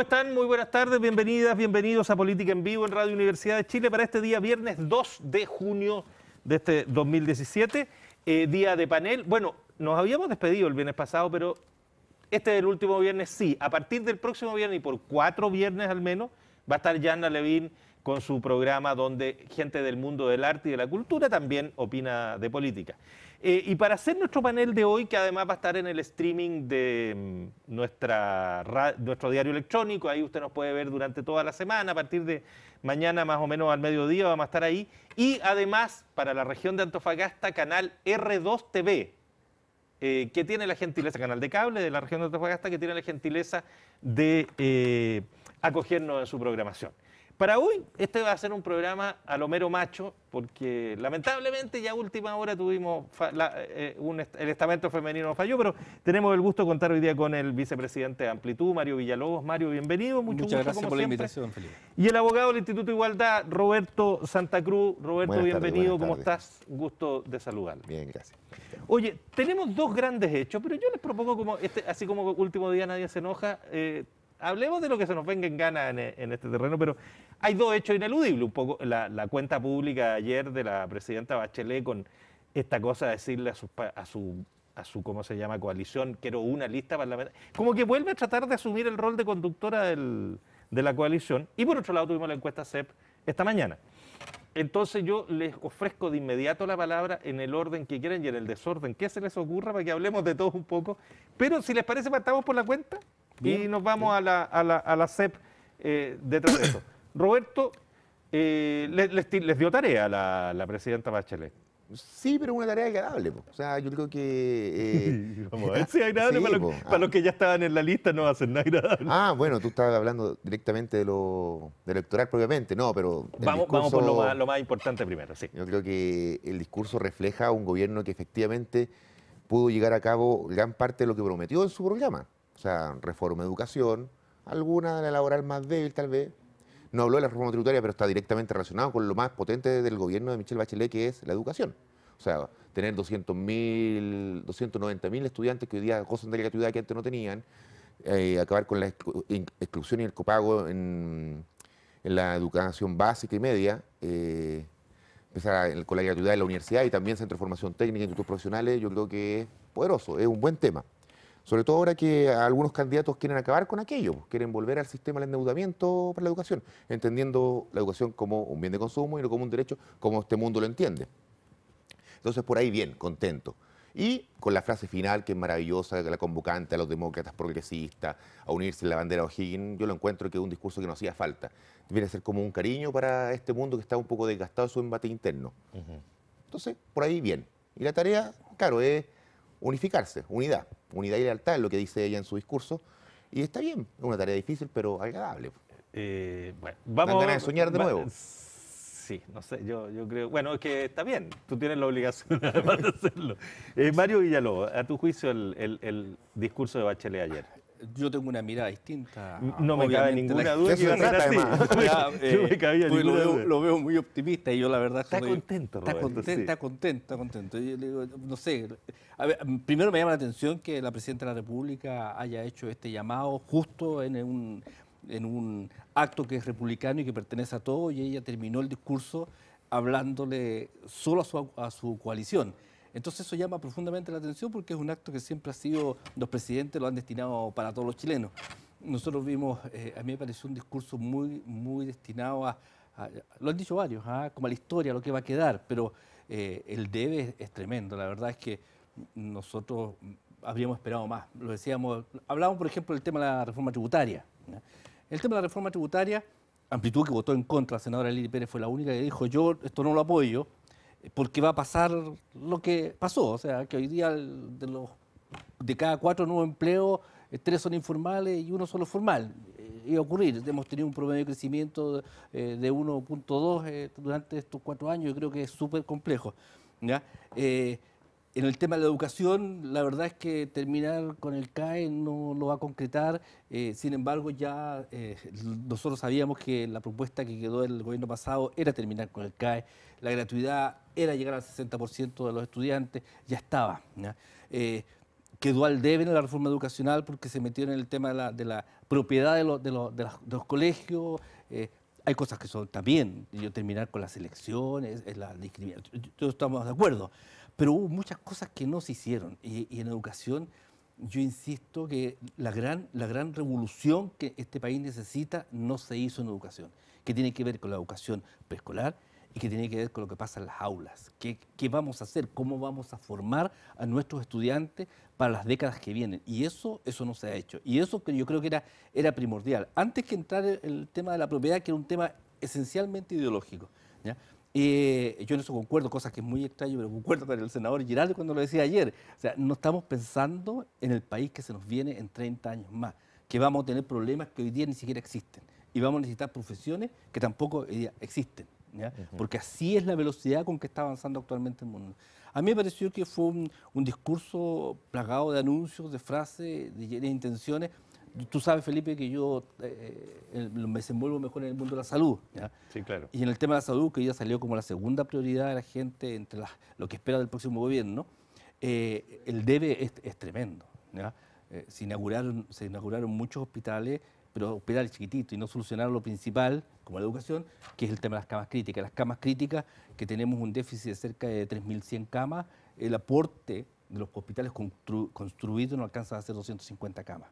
¿Cómo están? Muy buenas tardes, bienvenidas, bienvenidos a Política en Vivo en Radio Universidad de Chile para este día viernes 2 de junio de este 2017, eh, día de panel. Bueno, nos habíamos despedido el viernes pasado, pero este es el último viernes, sí. A partir del próximo viernes y por cuatro viernes al menos, va a estar Yanna Levin con su programa donde gente del mundo del arte y de la cultura también opina de política. Eh, y para hacer nuestro panel de hoy, que además va a estar en el streaming de mm, nuestra, nuestro diario electrónico, ahí usted nos puede ver durante toda la semana, a partir de mañana más o menos al mediodía vamos a estar ahí. Y además, para la región de Antofagasta, canal R2 TV, eh, que tiene la gentileza, canal de cable de la región de Antofagasta, que tiene la gentileza de eh, acogernos en su programación. Para hoy, este va a ser un programa a lo mero macho, porque lamentablemente ya a última hora tuvimos eh, el estamento femenino falló, pero tenemos el gusto de contar hoy día con el vicepresidente de Amplitud, Mario Villalobos. Mario, bienvenido. Muchas gracias por la invitación, Y el abogado del Instituto de Igualdad, Roberto Santa Cruz. Roberto, bienvenido. ¿Cómo estás? gusto de saludarlo. Bien, gracias. Oye, tenemos dos grandes hechos, pero yo les propongo, como este, así como último día nadie se enoja, eh, hablemos de lo que se nos venga en gana en, eh, este terreno, pero hay dos hechos ineludibles. Un poco la, cuenta pública ayer de la presidenta Bachelet con esta cosa de decirle a su, a su, ¿cómo se llama?, coalición, quiero una lista parlamentaria. Como que vuelve a tratar de asumir el rol de conductora de la coalición. Y por otro lado tuvimos la encuesta CEP esta mañana. Entonces yo les ofrezco de inmediato la palabra en el orden que quieran y en el desorden que se les ocurra para que hablemos de todos un poco. Pero si les parece, partamos por la cuenta y nos vamos a la, a, la, a la, CEP eh, detrás de eso. Roberto, eh, les, dio tarea a la presidenta Bachelet. Sí, pero una tarea agradable. O sea, yo creo que. Eh, si agradable para, los, que ya estaban en la lista, no va a ser nada agradable. Ah, bueno, tú estabas hablando directamente de lo electoral propiamente, no, pero. Vamos, vamos por lo más, lo más importante primero, sí. Yo creo que el discurso refleja un gobierno que efectivamente pudo llegar a cabo gran parte de lo que prometió en su programa. O sea, reforma de educación, alguna de la laboral más débil tal vez. No habló de la reforma tributaria, pero está directamente relacionado con lo más potente del gobierno de Michelle Bachelet, que es la educación. O sea, tener 200.000, 290.000 estudiantes que hoy día gozan de la gratuidad que antes no tenían, eh, acabar con la exclusión y el copago en, la educación básica y media, eh, empezar con la gratuidad de la universidad y también centro de formación técnica, y institutos profesionales, yo creo que es poderoso, es un buen tema. Sobre todo ahora que algunos candidatos quieren acabar con aquello, pues, quieren volver al sistema del endeudamiento para la educación, entendiendo la educación como un bien de consumo y no como un derecho, como este mundo lo entiende. Entonces, por ahí bien, contento. Y con la frase final, que es maravillosa, la convocante a los demócratas progresistas, a unirse en la bandera O'Higgins, yo lo encuentro que es un discurso que no hacía falta. Viene a ser como un cariño para este mundo que está un poco desgastado su embate interno. Entonces, por ahí bien. Y la tarea, claro, es unificarse, unidad. Unidad y lealtad es lo que dice ella en su discurso. Y está bien, es una tarea difícil, pero agradable. Eh, bueno, vamos. a soñar de nuevo? Sí, no sé, yo, yo creo. Bueno, es que está bien, tú tienes la obligación de hacerlo. Eh, Mario Villalobos, a tu juicio, el, el, el discurso de Bachelet ayer yo tengo una mirada distinta. No me cabe ninguna duda me cabía lo, veo, lo veo muy optimista y yo la verdad... Está contento, contento, Está contento, está contento, contento. no sé, primero me llama la atención que la Presidenta de la República haya hecho este llamado justo en un, en un acto que es republicano y que pertenece a todos y ella terminó el discurso hablándole solo a su, a su coalición. Entonces eso llama profundamente la atención porque es un acto que siempre ha sido, los presidentes lo han destinado para todos los chilenos. Nosotros vimos, eh, a mí me pareció un discurso muy, muy destinado a, lo han dicho varios, ¿ah? como a la historia, lo que va a quedar, pero eh, el debe es, tremendo. La verdad es que nosotros habríamos esperado más. Lo decíamos, hablábamos por ejemplo del tema de la reforma tributaria. El tema de la reforma tributaria, amplitud que votó en contra, la senadora Lili Pérez fue la única que dijo, yo esto no lo apoyo, porque va a pasar lo que pasó, o sea, que hoy día de, los, de cada cuatro nuevos empleos, eh, tres son informales y uno solo formal. y eh, a ocurrir, hemos tenido un promedio de crecimiento eh, de 1.2 durante estos cuatro años, yo creo que es súper complejo. ¿ya? en el tema de la educación, la verdad es que terminar con el CAE no lo va a concretar. Eh, sin embargo, ya eh, nosotros sabíamos que la propuesta que quedó del gobierno pasado era terminar con el CAE. La gratuidad era llegar al 60% de los estudiantes, ya estaba. Eh, quedó al debe en la reforma educacional porque se metió en el tema de la, propiedad de, los colegios hay cosas que son también, yo terminar con las elecciones, la discriminación, todos estamos de acuerdo, pero hubo muchas cosas que no se hicieron. Y, en educación, yo insisto que la gran, la gran revolución que este país necesita no se hizo en educación, que tiene que ver con la educación preescolar y que tiene que ver con lo que pasa en las aulas. ¿Qué, ¿Qué, vamos a hacer? ¿Cómo vamos a formar a nuestros estudiantes para las décadas que vienen? Y eso, eso no se ha hecho. Y eso yo creo que era, era primordial. Antes que entrar el, el tema de la propiedad, que era un tema esencialmente ideológico. ¿ya? Eh, yo en eso concuerdo, cosa que es muy extraño, pero concuerdo con el senador Giraldo cuando lo decía ayer. O sea, no estamos pensando en el país que se nos viene en 30 años más, que vamos a tener problemas que hoy día ni siquiera existen y vamos a necesitar profesiones que tampoco existen, porque así es la velocidad con que está avanzando actualmente el mundo. A mí me pareció que fue un, discurso plagado de anuncios, de frases, de, de intenciones Tú sabes, Felipe, que yo eh, eh, me desenvuelvo mejor en el mundo de la salud. Sí, claro. Y en el tema de la salud, que ya salió como la segunda prioridad de la gente entre lo que espera del próximo gobierno, eh, el debe es, tremendo. se, inauguraron, se inauguraron muchos hospitales, pero hospitales chiquititos, y no solucionaron lo principal, como la educación, que es el tema de las camas críticas. Las camas críticas, que tenemos un déficit de cerca de 3.100 camas, el aporte de los hospitales construidos no alcanza a ser 250 camas.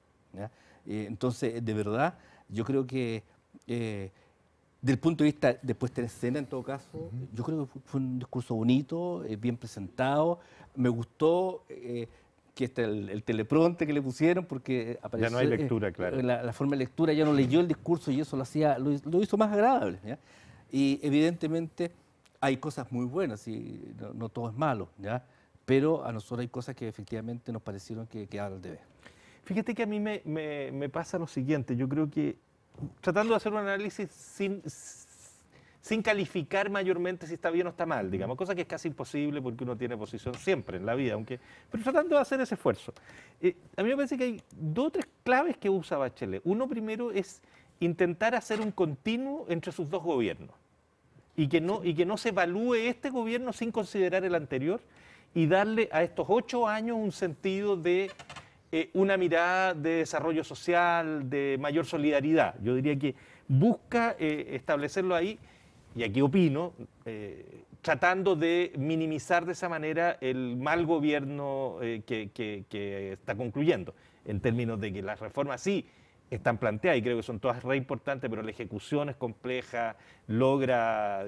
Eh, entonces, de verdad, yo creo que eh, del punto de vista de puesta escena, en todo caso, yo creo que fue un discurso bonito, eh, bien presentado. Me gustó eh, que este el, telepronte que le pusieron porque apareció... Ya no hay lectura, La, forma de lectura ya no leyó el discurso y eso lo, hacía, lo, hizo más agradable. Y evidentemente hay cosas muy buenas y no, todo es malo, pero a nosotros hay cosas que efectivamente nos parecieron que quedaron de ver. Fíjate que a mí me, pasa lo siguiente, yo creo que tratando de hacer un análisis sin, calificar mayormente si está bien o está mal, digamos, cosa que es casi imposible porque uno tiene posición siempre en la vida, aunque, pero tratando de hacer ese esfuerzo. Eh, a mí me parece que hay dos o tres claves que usa Bachelet. Uno primero es intentar hacer un continuo entre sus dos gobiernos y que no, y que no se evalúe este gobierno sin considerar el anterior y darle a estos ocho años un sentido de eh, una mirada de desarrollo social, de mayor solidaridad. Yo diría que busca eh, establecerlo ahí, y aquí opino, eh, tratando de minimizar de esa manera el mal gobierno que, que, está concluyendo, en términos de que las reformas sí están planteadas y creo que son todas re importantes, pero la ejecución es compleja, logra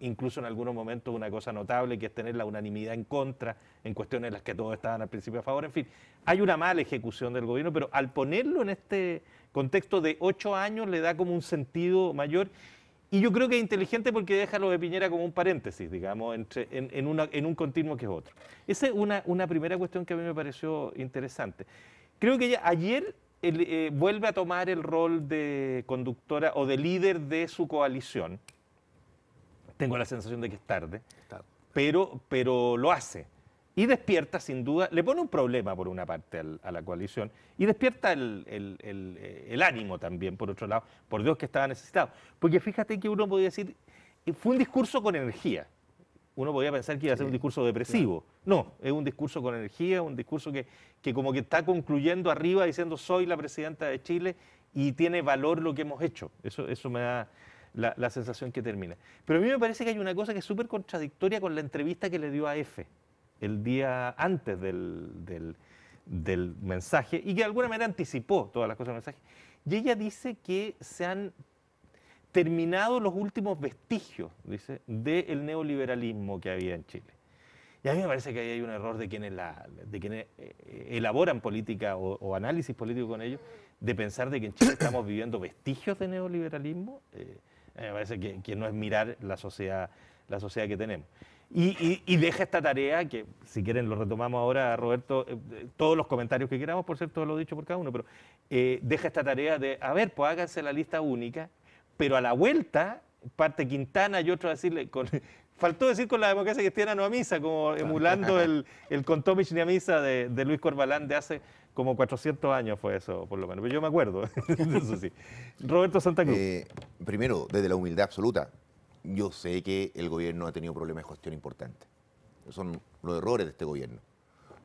incluso en algunos momentos una cosa notable que es tener la unanimidad en contra en cuestiones en las que todos estaban al principio a favor. En fin, hay una mala ejecución del gobierno, pero al ponerlo en este contexto de ocho años le da como un sentido mayor. Y yo creo que es inteligente porque deja lo de Piñera como un paréntesis, digamos, entre, en, en, un continuo que es otro. Esa es una, primera cuestión que a mí me pareció interesante. Creo que ayer eh, vuelve a tomar el rol de conductora o de líder de su coalición. Tengo la sensación de que es tarde. Pero, pero lo hace. Y despierta, sin duda, le pone un problema por una parte a la coalición y despierta eh, el, ánimo también, por otro lado, por Dios que estaba necesitado. Porque fíjate que uno podía decir, eh, fue un discurso con energía. Uno podía pensar que iba a ser un discurso depresivo. No, es un discurso con energía, un discurso que, que como que está concluyendo arriba diciendo soy la presidenta de Chile y tiene valor lo que hemos hecho. Eso, eso me da, la, sensación que termina. Pero a mí me parece que hay una cosa que es súper contradictoria con la entrevista que le dio a F el día antes del, del, mensaje y que de alguna manera anticipó todas las cosas del mensaje. Y ella dice que se han terminado los últimos vestigios, dice, del neoliberalismo que había en Chile. Y a mí me parece que ahí hay un error de quienes, la, de quienes eh, elaboran política o, análisis político con ellos, de pensar de que en Chile estamos viviendo vestigios de neoliberalismo. Eh, eh, me parece que, no es mirar la sociedad, la sociedad que tenemos. Y, deja esta tarea, que si quieren lo retomamos ahora, Roberto, eh, todos los comentarios que queramos, por cierto, lo he dicho por cada uno, pero eh, deja esta tarea de, a ver, pues háganse la lista única, pero a la vuelta parte Quintana y otro decirle, con, Faltó decir con la democracia cristiana no a misa, como emulando el, el ni a misa de, Luis Corbalán de hace como 400 años fue eso, por lo menos. Pero yo me acuerdo, sí. Roberto Santa Cruz. Eh, primero, desde la humildad absoluta, yo sé que el gobierno ha tenido problemas de gestión importantes. Son los errores de este gobierno.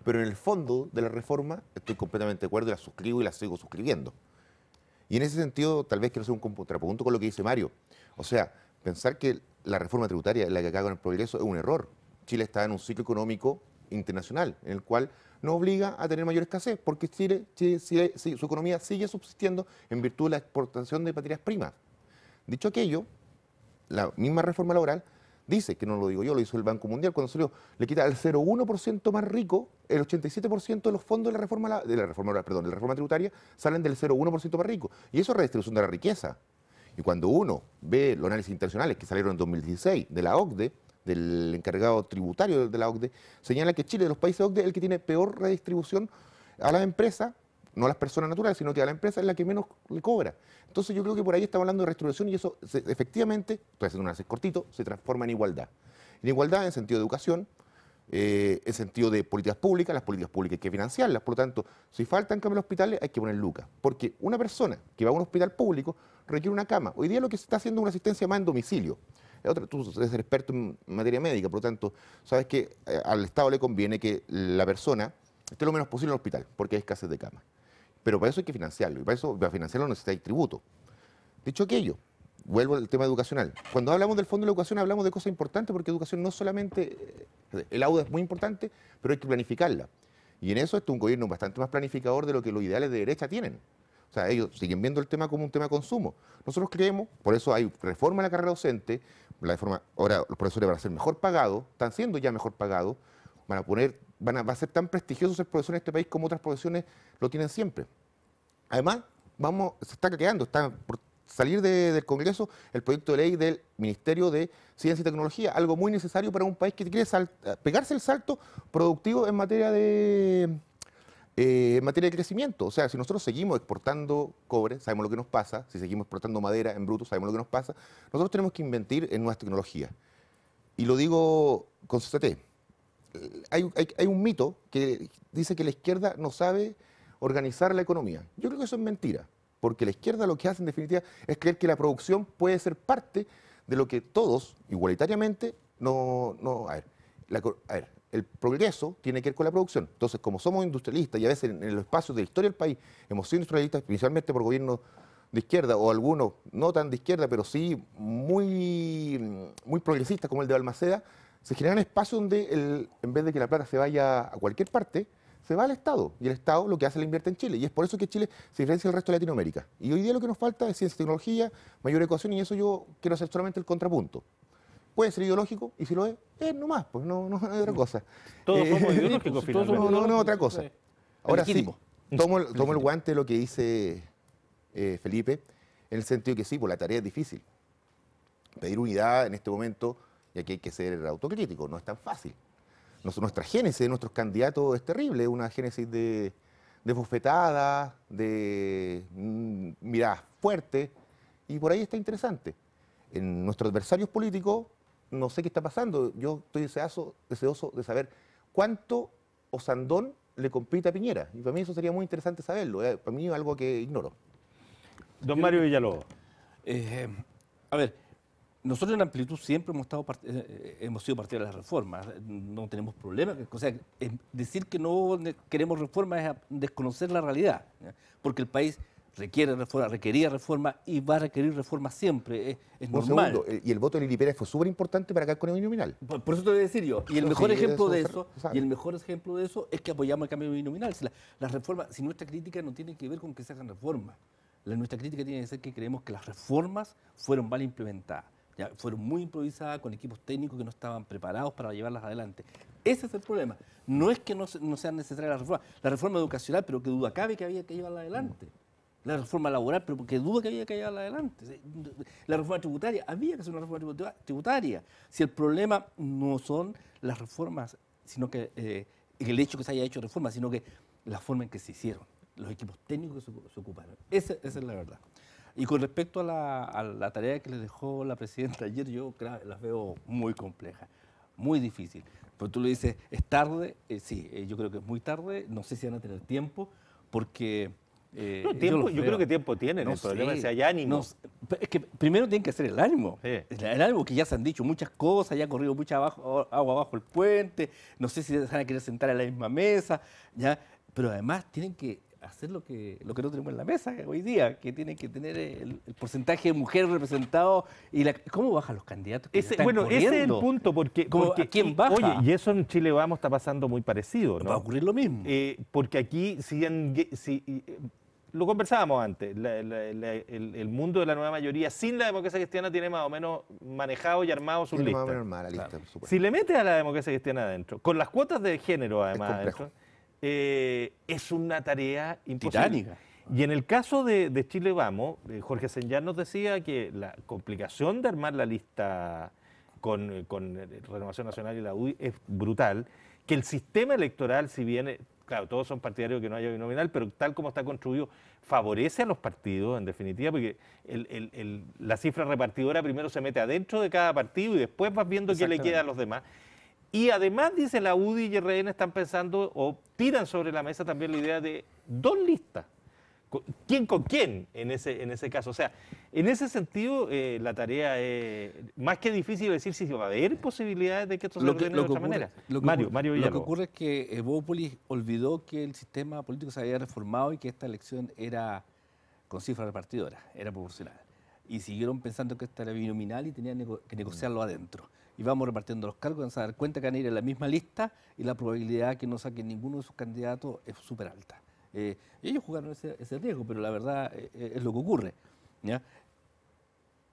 Pero en el fondo de la reforma estoy completamente de acuerdo y la suscribo y la sigo suscribiendo. Y en ese sentido, tal vez quiero hacer un contrapunto con lo que dice Mario. O sea, pensar que la reforma tributaria, la que acaba con el progreso, es un error. Chile está en un ciclo económico internacional en el cual no obliga a tener mayor escasez, porque Chile, Chile, su economía sigue subsistiendo en virtud de la exportación de materias primas. Dicho aquello, la misma reforma laboral dice, que no lo digo yo, lo hizo el Banco Mundial cuando salió, le quita al 0,1% más rico, el 87% de los fondos de la reforma, de la reforma, perdón, de la reforma tributaria salen del 0,1% más rico. Y eso es redistribución de la riqueza. Y cuando uno ve los análisis internacionales que salieron en 2016 de la OCDE, del encargado tributario de la OCDE, señala que Chile, de los países OCDE, es el que tiene peor redistribución a las empresas, no a las personas naturales, sino que a la empresa es la que menos le cobra. Entonces yo creo que por ahí estamos hablando de redistribución y eso efectivamente, estoy haciendo un análisis cortito, se transforma en igualdad. En igualdad en sentido de educación, eh, en sentido de políticas públicas, las políticas públicas hay que financiarlas, por lo tanto, si faltan camas en los hospitales hay que poner lucas, porque una persona que va a un hospital público requiere una cama. Hoy día lo que se está haciendo es una asistencia más en domicilio. Otra, tú eres experto en materia médica, por lo tanto, sabes que eh, al Estado le conviene que la persona esté lo menos posible en el hospital, porque hay escasez de camas. Pero para eso hay que financiarlo, y para eso, para financiarlo el tributo. Dicho aquello, vuelvo al tema educacional. Cuando hablamos del Fondo de Educación hablamos de cosas importantes porque educación no solamente, eh, el aula es muy importante, pero hay que planificarla. Y en eso este un gobierno bastante más planificador de lo que los ideales de derecha tienen. O sea, ellos siguen viendo el tema como un tema de consumo. Nosotros creemos, por eso hay reforma en la carrera docente, la reforma, ahora los profesores van a ser mejor pagados, están siendo ya mejor pagados, van a poner, van a, ser tan prestigiosos ser profesores en este país como otras profesiones lo tienen siempre. Además, vamos, se está creando, está salir del Congreso el proyecto de ley del Ministerio de Ciencia y Tecnología, algo muy necesario para un país que quiere eh, pegarse el salto productivo en materia de... Eh, materia de crecimiento, o sea, si nosotros seguimos exportando cobre, sabemos lo que nos pasa, si seguimos exportando madera en bruto, sabemos lo que nos pasa, nosotros tenemos que invertir en nuevas tecnologías. Y lo digo con eh, Hay, hay, un mito que dice que la izquierda no sabe organizar la economía. Yo creo que eso es mentira porque la izquierda lo que hace en definitiva es creer que la producción puede ser parte de lo que todos, igualitariamente, no... a, ver, el progreso tiene que ver con la producción. Entonces, como somos industrialistas y a veces en, los espacios de la historia del país hemos sido industrialistas principalmente por gobiernos de izquierda o algunos no tan de izquierda, pero sí muy, muy progresistas como el de Balmaceda, se generan espacios donde en vez de que la plata se vaya a cualquier parte, se va al Estado. Y el Estado lo que hace es invierte en Chile. Y es por eso que Chile se diferencia del resto de Latinoamérica. Y hoy día lo que nos falta es ciencia, tecnología, mayor ecuación, y eso yo quiero hacer solamente el contrapunto. Puede ser ideológico, y si lo es, es nomás, pues no, no, es otra mm. cosa. Todos eh, somos ideológicos, No, no, otra cosa. Ahora sí, tomo, el, guante de lo que dice eh, Felipe, en el sentido que sí, pues la tarea es difícil. Pedir unidad en este momento, y aquí hay que ser autocrítico, no es tan fácil nuestra génesis de nuestros candidatos es terrible, una génesis de, de bofetadas, de mm, miradas fuertes, y por ahí está interesante. En nuestros adversarios políticos, no sé qué está pasando, yo estoy deseoso, deseoso de saber cuánto Osandón le compite a Piñera, y para mí eso sería muy interesante saberlo, eh, para mí es algo que ignoro. Don Mario Villalobos. Eh, a ver, nosotros en Amplitud siempre hemos, estado eh, eh, hemos sido partidarios de las reformas, no tenemos problemas. O sea, decir que no queremos reformas es desconocer la realidad, porque el país requiere reforma, requería reforma y va a requerir reforma siempre. Es, normal. Eh, y el voto de Lili Pérez fue súper importante para acá el binominal. Por, eso te voy a decir yo. Y el mejor ejemplo de eso, y el mejor ejemplo de eso es que apoyamos el cambio binominal. Si las reformas, si nuestra crítica no tiene que ver con que se hagan reformas. nuestra crítica tiene que ser que creemos que las reformas fueron mal implementadas fueron muy improvisadas con equipos técnicos que no estaban preparados para llevarlas adelante. Ese es el problema. No es que no, sean necesarias las reformas. La reforma educacional, pero que duda cabe que había que llevarla adelante. La reforma laboral, pero que duda que había que llevarla adelante. La reforma tributaria, había que hacer una reforma tributaria. Si el problema no son las reformas, sino que eh, el hecho que se haya hecho reforma, sino que la forma en que se hicieron, los equipos técnicos que se, ocuparon. esa es la verdad. Y con respecto a la, tarea que les dejó la presidenta ayer, yo las veo muy complejas, muy difícil. Pero tú le dices, es tarde, eh, sí, eh, yo creo que es muy tarde, no sé si van a tener tiempo, porque... Eh, yo, creo que tiempo tienen, no el problema es si hay ánimo. es que primero tienen que hacer el ánimo. El ánimo que ya se han dicho muchas cosas, ya ha corrido mucha agua abajo el puente, no sé si se van a querer sentar a la misma mesa, ya, pero además tienen que hacer lo que, lo que no tenemos en la mesa hoy día, que tiene que tener el, porcentaje de mujeres representado y la, cómo bajan los candidatos. bueno, ese es el punto, porque, quién baja? Oye, y eso en Chile Vamos está pasando muy parecido, ¿no? Va a ocurrir lo mismo. Eh, porque aquí, si, eh, lo conversábamos antes, el, mundo de la nueva mayoría sin la democracia cristiana tiene más o menos manejado y armado su menos Lista, si le metes a la democracia cristiana adentro, con las cuotas de género además adentro, eh, es una tarea imposible. Y en el caso de, Chile Vamos, eh, Jorge Senyar nos decía que la complicación de armar la lista con, Renovación Nacional y la UI es brutal, que el sistema electoral, si bien, eh, claro, todos son partidarios que no haya binominal, pero tal como está construido, favorece a los partidos, en definitiva, porque la cifra repartidora primero se mete adentro de cada partido y después vas viendo qué le queda a los demás. Y además, dice la UDI y el RN están pensando o tiran sobre la mesa también la idea de dos listas. ¿Quién con quién en ese, en ese caso? O sea, en ese sentido, eh, la tarea es más que difícil decir si va a haber posibilidades de que esto se lo de otra manera. Lo que ocurre es que Evópolis olvidó que el sistema político se había reformado y que esta elección era con cifras repartidoras, era proporcional. Y siguieron pensando que esta era binominal y tenían que negociarlo adentro y vamos repartiendo los cargos, vamos a dar cuenta que van a ir en la misma lista y la probabilidad de que no saquen ninguno de sus candidatos es súper alta. Eh, ellos jugaron ese, riesgo, pero la verdad eh, eh, es lo que ocurre.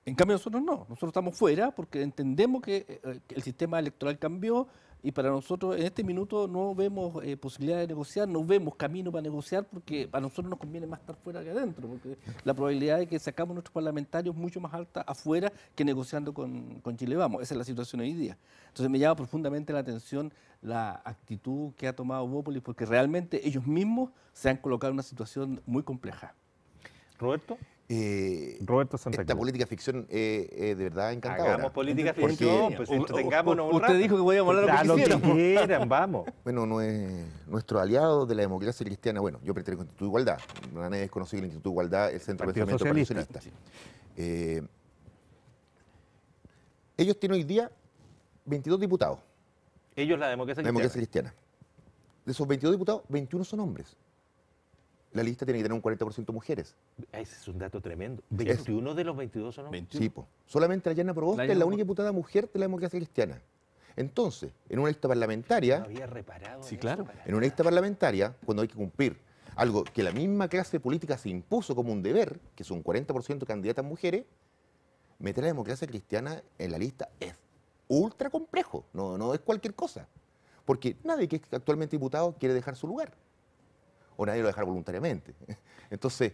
En cambio nosotros no, nosotros estamos fuera porque entendemos que el sistema electoral cambió, y para nosotros en este minuto no vemos eh, posibilidad de negociar, no vemos camino para negociar porque para nosotros nos conviene más estar fuera que adentro, porque la probabilidad de que sacamos nuestros parlamentarios es mucho más alta afuera que negociando con, con Chile Vamos. Esa es la situación hoy día. Entonces me llama profundamente la atención la actitud que ha tomado Bópolis porque realmente ellos mismos se han colocado en una situación muy compleja. Roberto. Eh, Roberto Santa Esta política ficción eh, eh, de verdad encantadora. Hagamos política ficción, pues entretengámonos un Usted dijo que podíamos hablar lo que, lo que quieran, vamos. Bueno, no es nuestro aliado de la democracia cristiana, bueno, yo pertenezco al Instituto de Igualdad, no nadie desconocido el Instituto de Igualdad el Centro de Pensamiento Socialista. Eh, ellos tienen hoy día 22 diputados. Ellos la democracia cristiana. La democracia cristiana. De esos 22 diputados, 21 son hombres la lista tiene que tener un 40% mujeres. Ese es un dato tremendo. 21 de los 22 son hombres. Sí, solamente la Yana es la única diputada mujer de la democracia cristiana. Entonces, en una lista parlamentaria. Sí, claro. en una lista parlamentaria, cuando hay que cumplir algo que la misma clase política se impuso como un deber, que son 40% de candidatas mujeres, meter a la democracia cristiana en la lista es ultra complejo. No, no es cualquier cosa. Porque nadie que es actualmente diputado quiere dejar su lugar o nadie lo dejar voluntariamente. Entonces,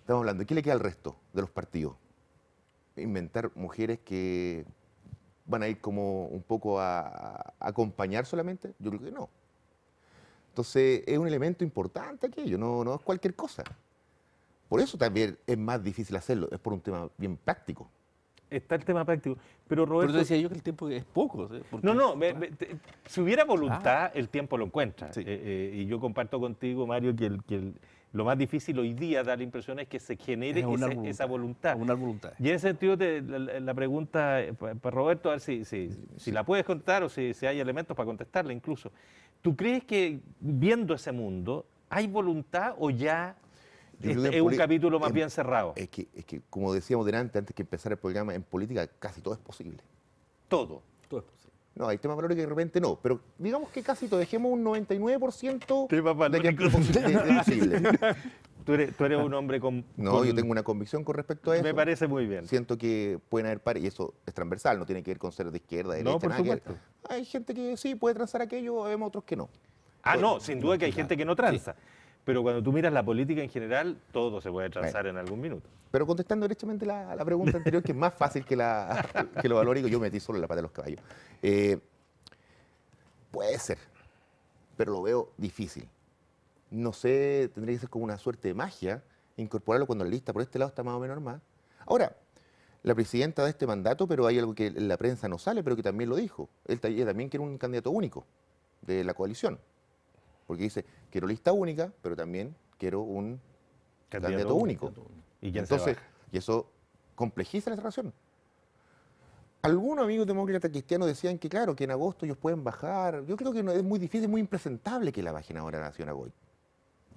estamos hablando, ¿qué le queda al resto de los partidos? Inventar mujeres que van a ir como un poco a, acompañar solamente. Yo creo que no. Entonces, es un elemento importante aquello, no, no es cualquier cosa. Por eso también es más difícil hacerlo, es por un tema bien práctico está el tema práctico. Pero Roberto... decía yo que el tiempo es poco. no, no, si hubiera voluntad, el tiempo lo encuentra. Eh, eh, y yo comparto contigo, Mario, que, lo más difícil hoy día dar la impresión es que se genere esa, voluntad, esa voluntad. Y en ese sentido, de la, pregunta eh, para Roberto, a ver si, la puedes contar o si, si hay elementos para contestarla incluso. ¿Tú crees que viendo ese mundo, hay voluntad o ya es un capítulo más bien cerrado. Es que, como decíamos delante, antes que empezar el programa, en política casi todo es posible. Todo. Todo es posible. No, hay temas valores que de repente no, pero digamos que casi todo, dejemos un 99% que es posible. Tú, eres, un hombre con... No, yo tengo una convicción con respecto a eso. Me parece muy bien. Siento que pueden haber pares, y eso es transversal, no tiene que ver con ser de izquierda, de derecha, no, por hay gente que sí puede transar aquello, vemos otros que no. Ah, pues, no, sin duda que hay gente que no transa pero cuando tú miras la política en general, todo se puede trazar en algún minuto. Pero contestando directamente la, la pregunta anterior, que es más fácil que, la, que lo valórico, yo metí solo la pata de los caballos. Eh, puede ser, pero lo veo difícil. No sé, tendría que ser como una suerte de magia incorporarlo cuando la lista por este lado está más o menos armada. Ahora, la presidenta da este mandato, pero hay algo que en la prensa no sale, pero que también lo dijo. Él, también quiere un candidato único de la coalición. Porque dice, quiero lista única, pero también quiero un candidato, único. ¿Y Entonces, y eso complejiza la relación. Algunos amigos demócratas cristianos decían que, claro, que en agosto ellos pueden bajar. Yo creo que es muy difícil, es muy impresentable que la bajen ahora la Nación Agoy.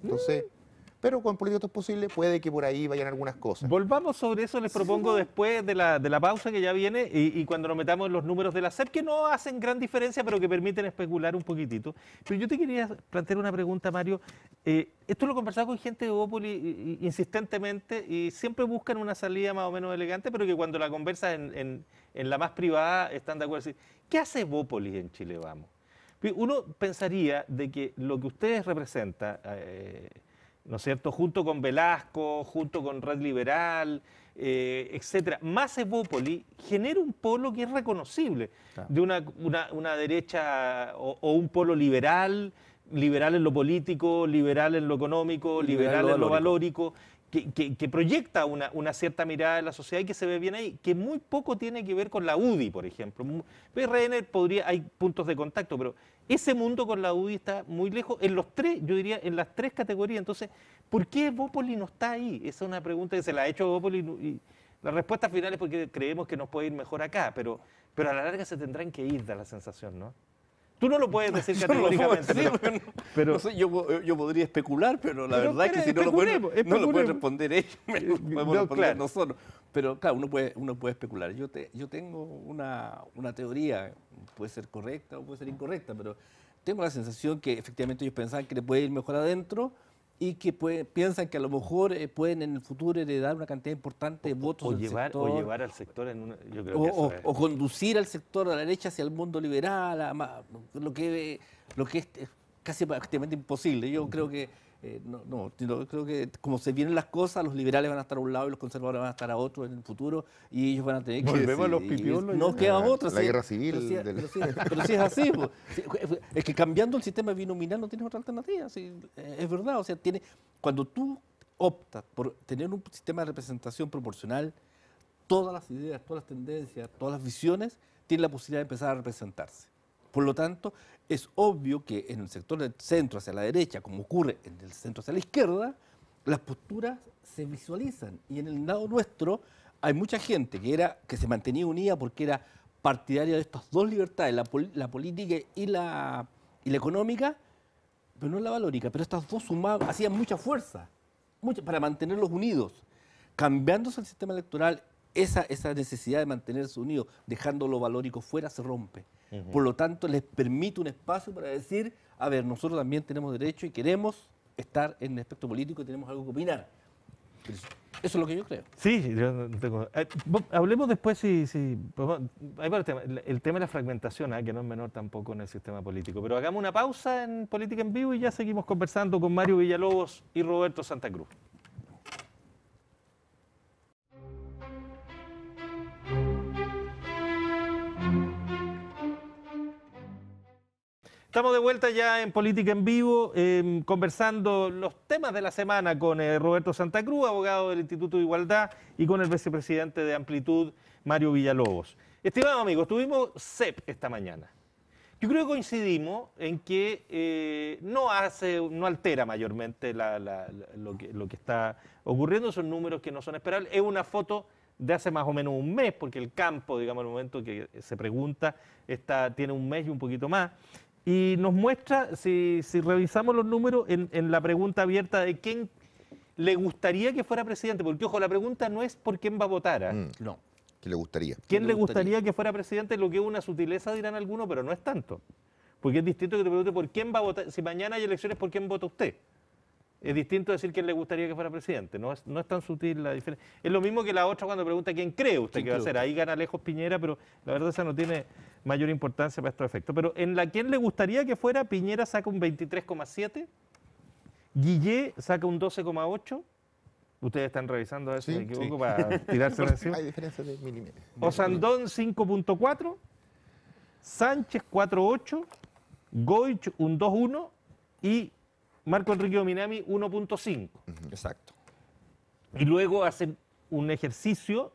Entonces, mm pero con políticos posibles puede que por ahí vayan algunas cosas. Volvamos sobre eso, les propongo después de la, pausa que ya viene y, cuando nos metamos en los números de la SEP, que no hacen gran diferencia, pero que permiten especular un poquitito. Pero yo te quería plantear una pregunta, Mario. Eh, esto lo he conversado con gente de Bópoli eh, eh, insistentemente y siempre buscan una salida más o menos elegante, pero que cuando la conversa en, la más privada están de acuerdo. ¿Qué hace Bópoli en Chile Vamos? Uno pensaría de que lo que ustedes representan... ¿no cierto? Junto con Velasco, junto con Red Liberal, eh, etcétera, más Evópoli, genera un polo que es reconocible, de una, derecha o, un polo liberal, liberal en lo político, liberal en lo económico, liberal, en lo valórico, que, proyecta una, cierta mirada de la sociedad y que se ve bien ahí, que muy poco tiene que ver con la UDI, por ejemplo. PRN podría, hay puntos de contacto, pero ese mundo con la UDI está muy lejos, en los tres, yo diría, en las tres categorías. Entonces, ¿por qué Bópoli no está ahí? Esa es una pregunta que se la ha hecho Bópoli y la respuesta final es porque creemos que nos puede ir mejor acá, pero, pero a la larga se tendrán que ir, da la sensación, ¿no? Tú no lo puedes decir categóricamente. pero, yo, podría especular, pero la verdad es que si no lo, pueden, no lo pueden responder ellos, eh, no, responder claro. nosotros. Pero claro, uno puede, uno puede especular. Yo, te, yo tengo una, una teoría, puede ser correcta o puede ser incorrecta, pero tengo la sensación que efectivamente ellos pensaban que le puede ir mejor adentro y que piensan que a lo mejor eh, pueden en el futuro heredar una cantidad importante de votos. O, llevar, o llevar al sector conducir al sector a la derecha hacia el mundo liberal, lo que, lo que es eh, casi prácticamente imposible. Yo creo que eh, no, creo que como se vienen las cosas, los liberales van a estar a un lado y los conservadores van a estar a otro en el futuro y ellos van a tener que... Volvemos a los pipiolos. No queda ah, otra. La guerra civil. Pero, sí, es así. es que cambiando el sistema binominal no tienes otra alternativa. Eh, es verdad. O sea, tiene, cuando tú optas por tener un sistema de representación proporcional, todas las ideas, todas las tendencias, todas las visiones tienen la posibilidad de empezar a representarse. Por lo tanto, es obvio que en el sector del centro hacia la derecha, como ocurre en el centro hacia la izquierda, las posturas se visualizan. Y en el lado nuestro hay mucha gente que, era, que se mantenía unida porque era partidaria de estas dos libertades, la, política y la, económica, pero no la valórica. Pero estas dos sumaban, hacían mucha fuerza para mantenerlos unidos. Cambiándose el sistema electoral esa, necesidad de mantenerse unido dejando lo valórico fuera, se rompe. Por lo tanto, les permite un espacio para decir, a ver, nosotros también tenemos derecho y queremos estar en el espectro político y tenemos algo que opinar. Eso, es lo que yo creo. Sí, yo tengo... Eh, hablemos después si... Pues, el, tema, de la fragmentación, ah, que no es menor tampoco en el sistema político. Pero hagamos una pausa en Política en Vivo y ya seguimos conversando con Mario Villalobos y Roberto Santa Cruz. Estamos de vuelta ya en Política en Vivo, em, conversando los temas de la semana con eh, Roberto Santa Cruz, abogado del Instituto de Igualdad, y con el vicepresidente de Amplitud, Mario Villalobos. Estimados amigos, tuvimos CEP esta mañana. Yo creo que coincidimos en que eh, no, hace, no altera mayormente lo, que, está ocurriendo, son números que no son esperables. Es una foto de hace más o menos un mes, porque el campo, digamos, en el momento que se pregunta, tiene un mes y un poquito más. Y nos muestra, si, revisamos los números, en, la pregunta abierta de quién le gustaría que fuera presidente, porque ojo, la pregunta no es por quién va a votar. ¿ah? Mm. no. ¿Qué le gustaría? ¿Quién, le gustaría? gustaría? que fuera presidente? Lo que es una sutileza, dirán algunos, pero no es tanto. Porque es distinto que te pregunte por quién va a votar. Si mañana hay elecciones, ¿por quién vota usted? Es distinto decir quién le gustaría que fuera presidente, no es, no es tan sutil la diferencia. Es lo mismo que la otra cuando pregunta quién cree usted que va a ser. Ahí gana Lejos Piñera, pero la verdad esa no tiene mayor importancia para estos efectos. Pero en la quién le gustaría que fuera, Piñera saca un 23,7, Guillé saca un 12,8. Ustedes están revisando eso, si me equivoco, para tirarse encima. Hay diferencia de milímetros. Osandón 5.4, Sánchez 4.8, Goich un 2.1 y Marco Enrique Ominami, 1.5. Exacto. Y luego hacen un ejercicio,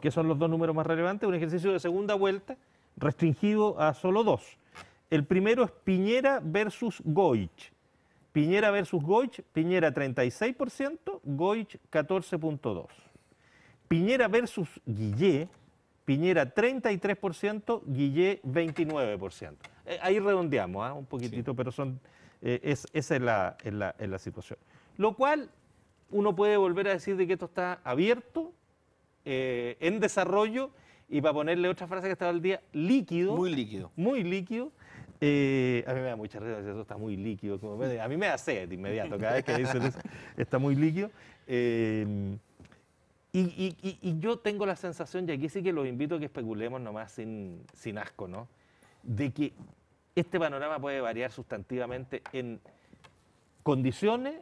que son los dos números más relevantes, un ejercicio de segunda vuelta restringido a solo dos. El primero es Piñera versus Goich. Piñera versus Goich, Piñera 36%, Goich 14.2%. Piñera versus Guillé, Piñera 33%, Guillé 29%. Eh, ahí redondeamos ¿ah? un poquitito, pero son eh, es, esa es la, la, la, situación. Lo cual uno puede volver a decir de que esto está abierto, eh, en desarrollo, y para ponerle otra frase que estaba al día, líquido. Muy líquido. Muy líquido. Eh, a mí me da mucha risa, eso está muy líquido. a mí me da sed de inmediato cada vez que dicen eso, está muy líquido. Em, y, y, y, yo tengo la sensación, y aquí sí que los invito a que especulemos nomás sin, sin asco, ¿no? De que este panorama puede variar sustantivamente en condiciones,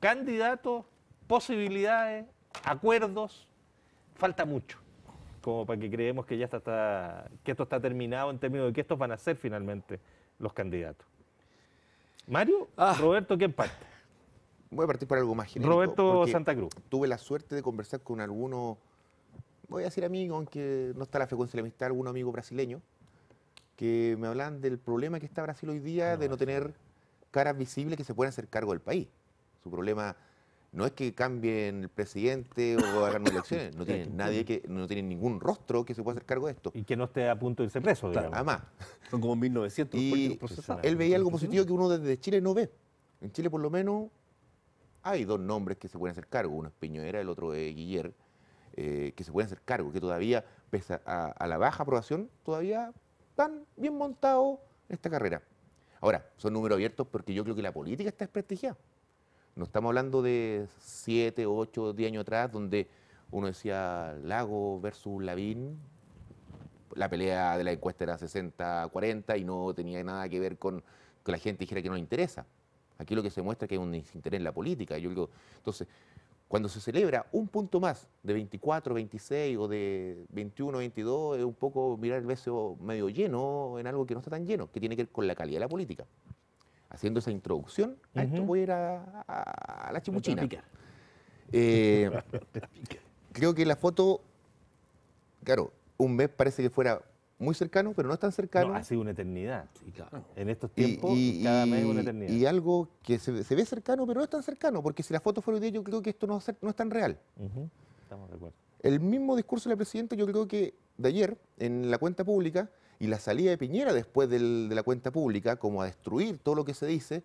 candidatos, posibilidades, acuerdos. Falta mucho, como para que creemos que ya está, que esto está terminado en términos de que estos van a ser finalmente los candidatos. Mario, ah. Roberto, ¿quién parte? Voy a partir por algo más genérico. Roberto Santa Cruz. Tuve la suerte de conversar con algunos, voy a decir amigos, aunque no está la frecuencia de la amistad, algún amigo brasileño, que me hablan del problema que está Brasil hoy día de no tener caras visibles que se puedan hacer cargo del país. Su problema no es que cambien el presidente o hagan elecciones, no tienen nadie que, no tienen ningún rostro que se pueda hacer cargo de esto. Y que no esté a punto de irse preso, digamos. Además. Son como 1900 y procesados. Él veía algo positivo que uno desde Chile no ve. En Chile por lo menos hay dos nombres que se pueden hacer cargo, uno es Piñera, el otro es Guillermo, eh, que se pueden hacer cargo, que todavía, pese a la baja aprobación, todavía están bien montado esta carrera. Ahora, son números abiertos porque yo creo que la política está desprestigiada. No estamos hablando de 7, 8, 10 años atrás, donde uno decía Lago versus Lavín, la pelea de la encuesta era 60-40 y no tenía nada que ver con que la gente dijera que no le interesa. Aquí lo que se muestra es que hay un desinterés en la política. Yo digo, entonces, cuando se celebra un punto más de 24, 26 o de 21, 22, es un poco mirar el beso medio lleno en algo que no está tan lleno, que tiene que ver con la calidad de la política. Haciendo esa introducción, a esto voy a ir a, la chimuchina. Eh, creo que la foto, claro, un mes parece que fuera muy cercano, pero no es tan cercano. ha sido una eternidad. En estos tiempos, y, cada mes es una eternidad. Y algo que se, ve cercano, pero no es tan cercano, porque si la foto fuera día, yo creo que esto no, no es tan real. Estamos de acuerdo. El mismo discurso de la presidenta, yo creo que de ayer, en la cuenta pública, y la salida de Piñera después de la cuenta pública, como a destruir todo lo que se dice,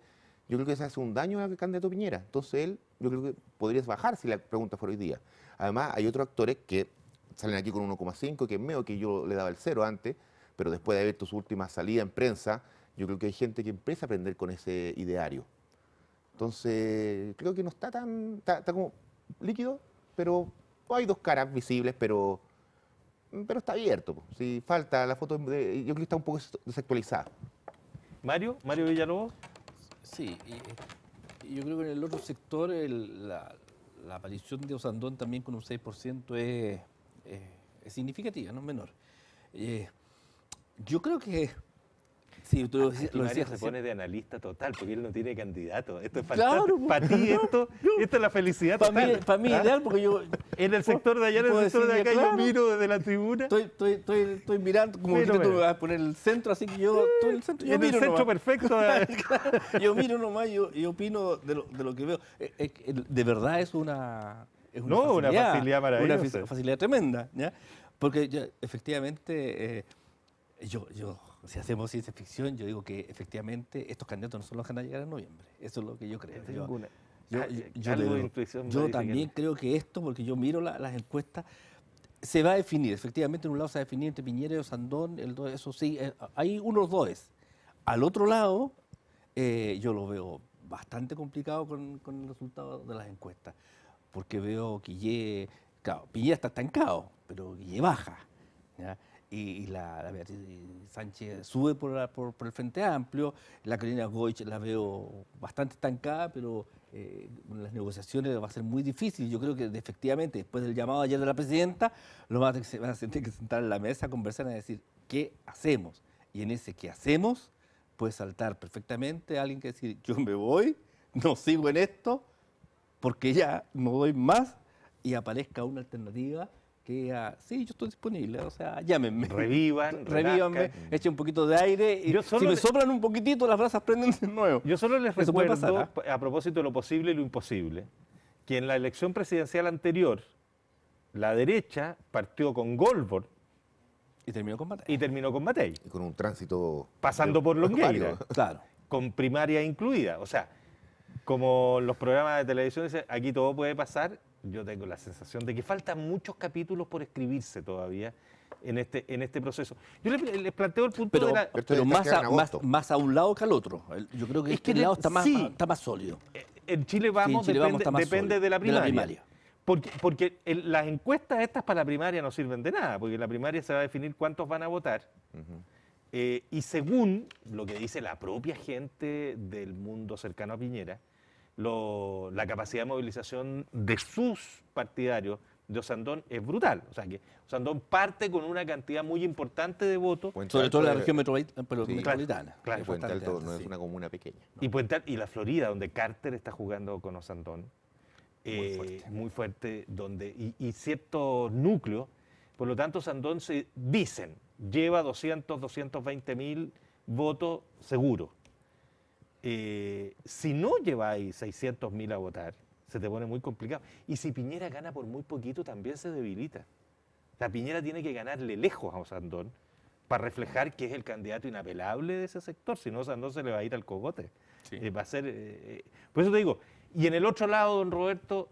yo creo que se hace un daño al candidato Piñera. Entonces él, yo creo que podría bajar si la pregunta fuera hoy día. Además, hay otros actores que salen aquí con 1,5, que es medio que yo le daba el cero antes, pero después de haber visto su última salida en prensa, yo creo que hay gente que empieza a aprender con ese ideario. Entonces, creo que no está tan, está, como líquido, pero hay dos caras visibles, pero, pero está abierto. Si falta la foto, yo creo que está un poco desactualizado Mario, Mario Villalobos. Sí, yo creo que en el otro sector la, la aparición de Osandón también con un 6% es es eh, significativa, no menor. Eh, yo creo que... Sí, tú lo, ah, lo se pone de analista total, porque él no tiene candidato. Esto es claro, Para ti esto, es la felicidad para total. Mí, para mí ¿Ah? ideal, porque yo... En el sector de allá, en el sector de acá, yo miro desde la tribuna. Estoy, estoy, estoy, mirando, como tú vas a poner el centro, así que yo en el centro. Yo miro el centro perfecto. Eh. yo miro nomás, y opino de lo, de lo que veo. De verdad es una una, no, facilidad, una facilidad Una facilidad tremenda, Porque efectivamente, eh, yo, yo, si hacemos ciencia ficción, yo digo que efectivamente estos candidatos no son los que van a llegar en noviembre. Eso es lo que yo creo. Yo, ah, también creo que esto, porque yo miro las encuestas, se va a definir. Efectivamente, en un lado se va a definir entre Piñera y Osandón, eso sí, eh, hay unos dos Al otro lado, eh, yo lo veo bastante complicado con, con el resultado de las encuestas porque veo que claro, está estancado, pero Guille baja. y, la, Beatriz Sánchez sube por, por, el Frente Amplio, la Carolina Goich la veo bastante estancada, pero eh, las negociaciones va a ser muy difícil. Yo creo que efectivamente, después del llamado ayer de la presidenta, lo que se van a tener que sentar en la mesa, conversar y decir, ¿qué hacemos? Y en ese ¿qué hacemos? puede saltar perfectamente alguien que decir, yo me voy, no sigo en esto, porque ya no doy más y aparezca una alternativa que diga, sí, yo estoy disponible, o sea, llámenme. Revivan, revívanme, echen un poquito de aire y si me le... soplan un poquitito las brasas prenden de nuevo. Yo solo les recuerdo, ¿ah? a propósito de lo posible y lo imposible, que en la elección presidencial anterior, la derecha partió con Goldberg y terminó con Matei. Y terminó con Matei. Y con un tránsito... Pasando por Longueira. Claro. Con primaria incluida, o sea como los programas de televisión dicen, aquí todo puede pasar, yo tengo la sensación de que faltan muchos capítulos por escribirse todavía en este, en este proceso. Yo les, planteo el punto de la... Pero más a, un lado que al otro. Yo creo que, es este lado está más, está más sólido. Eh, en Chile vamos, depende, de la primaria. Porque, las encuestas estas para la primaria no sirven de nada, porque la primaria se va a definir cuántos van a votar. Eh, y según lo que dice la propia gente del mundo cercano a Piñera, la capacidad de movilización de sus partidarios de Osandón es brutal. O sea que Osandón parte con una cantidad muy importante de votos. Sobre todo en la región eh, metropolitana. claro, no es una comuna pequeña. Y, Puente, y la Florida, donde Carter está jugando con Osandón. muy, eh, fuerte. muy fuerte. donde, y, ciertos núcleos. Por lo tanto, Osandón se dicen, lleva 200, 220 mil votos seguros. Eh, si no lleváis 600 mil a votar, se te pone muy complicado. Y si Piñera gana por muy poquito, también se debilita. La Piñera tiene que ganarle lejos a Osandón para reflejar que es el candidato inapelable de ese sector, si no, Osandón se le va a ir al cogote. Eh, va a ser, eh, por eso te digo, y en el otro lado, don Roberto,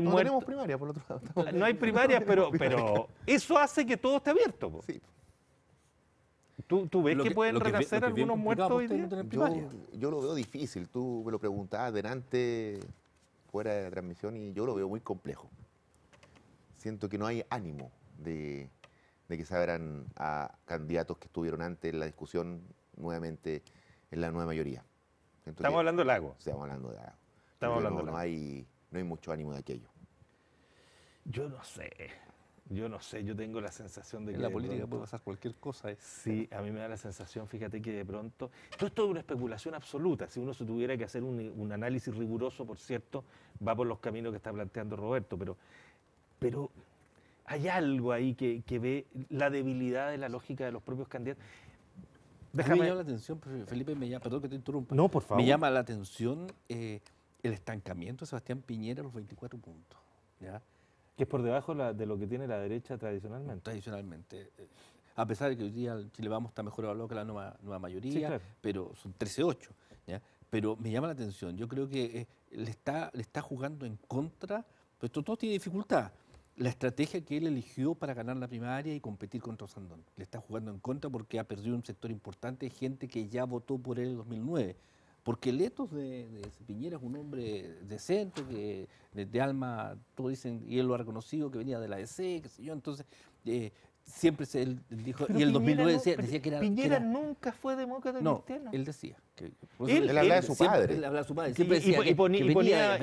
no tenemos primaria, por otro lado. No hay primaria, pero, eso hace que todo esté abierto. Sí. ¿Tú, ves que, pueden regresar algunos muertos hoy pues, día? Yo, lo veo difícil. Tú me lo preguntabas delante, fuera de transmisión, y yo lo veo muy complejo. Siento que no hay ánimo de, que se abran a candidatos que estuvieron antes en la discusión nuevamente en la nueva mayoría. estamos hablando del agua. Estamos hablando del agua. Estamos hablando de no hay no hay mucho ánimo de aquello. Yo no sé, yo no sé, yo tengo la sensación de que... En la política puede pasar cualquier cosa. ¿eh? Sí, a mí me da la sensación, fíjate que de pronto... esto es una especulación absoluta, si uno se tuviera que hacer un, análisis riguroso, por cierto, va por los caminos que está planteando Roberto, pero, pero hay algo ahí que, ve la debilidad de la lógica de los propios candidatos. Déjame... Me llama la atención, Felipe, me llama, perdón que te interrumpa. No, por favor. Me llama la atención... Eh, el estancamiento de Sebastián Piñera a los 24 puntos. ¿ya? Que es por debajo de lo que tiene la derecha tradicionalmente. Tradicionalmente. Eh, a pesar de que hoy día Chile Vamos está mejor evaluado que la nueva, mayoría, pero son 13-8. Pero me llama la atención. Yo creo que eh, le, está, le está jugando en contra. Pero esto todo tiene dificultad la estrategia que él eligió para ganar la primaria y competir contra Sandón. Le está jugando en contra porque ha perdido un sector importante gente que ya votó por él en 2009. Porque Letos de, de, Piñera es un hombre decente, que de, alma, todos dicen, y él lo ha reconocido, que venía de la DC, e qué sé yo, entonces eh, siempre se, él dijo, pero y el 2009 decía, que era... Piñera nunca fue demócrata no, cristiano. él decía. él, hablaba de su padre. Él hablaba de su padre.